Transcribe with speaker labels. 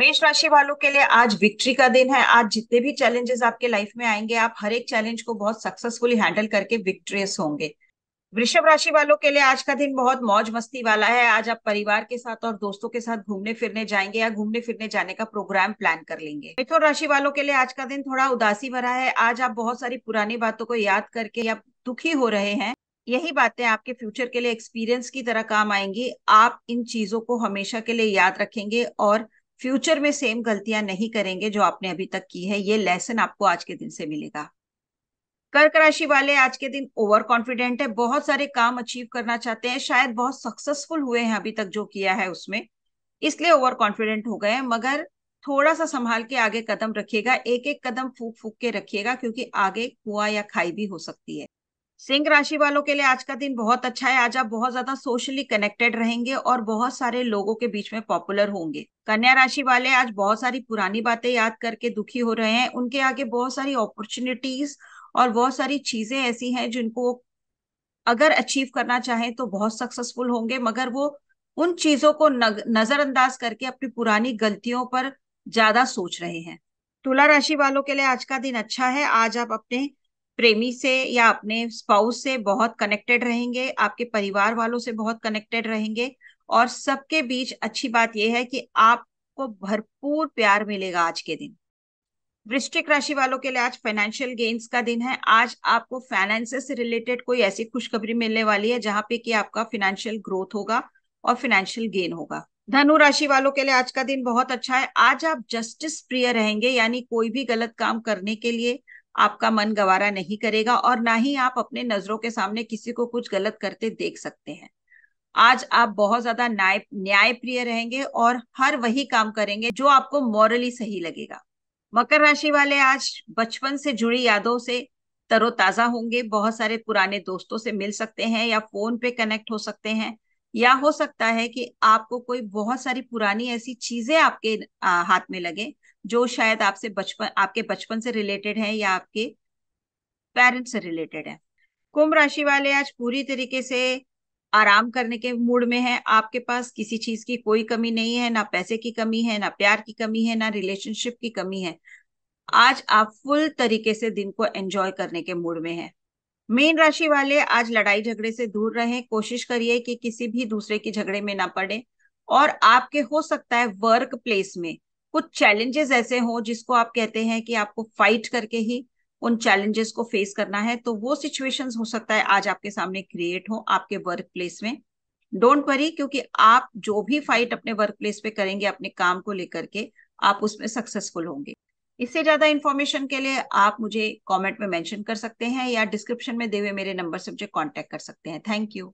Speaker 1: मेष राशि वालों के लिए आज विक्ट्री का दिन है आज जितने भी चैलेंजेस आपके लाइफ में आएंगे आप हर एक चैलेंज को बहुत सक्सेसफुली हैंडल करके विक्ट्रियस होंगे वृषभ राशि वालों के लिए आज का दिन बहुत मौज मस्ती वाला है आज आप परिवार के साथ और दोस्तों के साथ घूमने फिरने जाएंगे या घूमने फिरने जाने का प्रोग्राम प्लान कर लेंगे मिथुन राशि वालों के लिए आज का दिन थोड़ा उदासी भरा है आज आप बहुत सारी पुरानी बातों को याद करके या दुखी हो रहे हैं यही बातें आपके फ्यूचर के लिए एक्सपीरियंस की तरह काम आएंगी आप इन चीजों को हमेशा के लिए याद रखेंगे और फ्यूचर में सेम गलतियां नहीं करेंगे जो आपने अभी तक की है ये लेसन आपको आज के दिन से मिलेगा कर्क राशि वाले आज के दिन ओवर कॉन्फिडेंट है बहुत सारे काम अचीव करना चाहते हैं शायद बहुत सक्सेसफुल हुए हैं अभी तक जो किया है उसमें इसलिए ओवर कॉन्फिडेंट हो गए हैं मगर थोड़ा सा संभाल के आगे कदम रखिएगा एक एक कदम फूक फूक के रखिएगा क्योंकि आगे कुआ या खाई भी हो सकती है सिंह राशि वालों के लिए आज का दिन बहुत अच्छा है आज आप बहुत ज्यादा सोशली कनेक्टेड रहेंगे और बहुत सारे लोगों के बीच में पॉपुलर होंगे कन्या राशि वाले आज बहुत सारी पुरानी बातें याद करके दुखी हो रहे हैं उनके आगे बहुत सारी अपॉर्चुनिटीज और बहुत सारी चीजें ऐसी हैं जिनको अगर अचीव करना चाहें तो बहुत सक्सेसफुल होंगे मगर वो उन चीजों को नजरअंदाज करके अपनी पुरानी गलतियों पर ज्यादा सोच रहे हैं तुला राशि वालों के लिए आज का दिन अच्छा है आज आप अपने प्रेमी से या अपने स्पाउस से बहुत कनेक्टेड रहेंगे आपके परिवार वालों से बहुत कनेक्टेड रहेंगे और सबके बीच अच्छी बात यह है कि आपको भरपूर प्यार मिलेगा आज के दिन वृश्चिक राशि वालों के लिए आज फाइनेंशियल गेन्स का दिन है आज आपको फाइनेंस से रिलेटेड कोई ऐसी खुशखबरी मिलने वाली है जहां पे कि आपका फाइनेंशियल ग्रोथ होगा और फाइनेंशियल गेन होगा धनु राशि वालों के लिए आज का दिन बहुत अच्छा है आज आप जस्टिस प्रिय रहेंगे यानी कोई भी गलत काम करने के लिए आपका मन गवारा नहीं करेगा और ना ही आप अपने नजरों के सामने किसी को कुछ गलत करते देख सकते हैं आज आप बहुत ज्यादा न्याय न्यायप्रिय रहेंगे और हर वही काम करेंगे जो आपको मॉरली सही लगेगा मकर राशि वाले आज बचपन से जुड़ी यादों से तरोताजा होंगे बहुत सारे पुराने दोस्तों से मिल सकते हैं या फोन पे कनेक्ट हो सकते हैं या हो सकता है कि आपको कोई बहुत सारी पुरानी ऐसी चीजें आपके आ, हाथ में लगे जो शायद आपसे बचपन आपके बचपन से रिलेटेड है या आपके पेरेंट्स से रिलेटेड है कुंभ राशि वाले आज पूरी तरीके से आराम करने के मूड में है आपके पास किसी चीज की कोई कमी नहीं है ना पैसे की कमी है ना प्यार की कमी है ना रिलेशनशिप की कमी है आज आप फुल तरीके से दिन को एंजॉय करने के मूड में है मीन राशि वाले आज लड़ाई झगड़े से दूर रहें कोशिश करिए कि किसी भी दूसरे के झगड़े में ना पड़े और आपके हो सकता है वर्क प्लेस में कुछ चैलेंजेस ऐसे हो जिसको आप कहते हैं कि आपको फाइट करके ही उन चैलेंजेस को फेस करना है तो वो सिचुएशंस हो सकता है आज आपके सामने क्रिएट हो आपके वर्क प्लेस में डोंट वरी क्योंकि आप जो भी फाइट अपने वर्क प्लेस पे करेंगे अपने काम को लेकर के आप उसमें सक्सेसफुल होंगे इससे ज्यादा इन्फॉर्मेशन के लिए आप मुझे कमेंट में मेंशन कर सकते हैं या डिस्क्रिप्शन में दे हुए मेरे नंबर से मुझे कांटेक्ट कर सकते हैं थैंक यू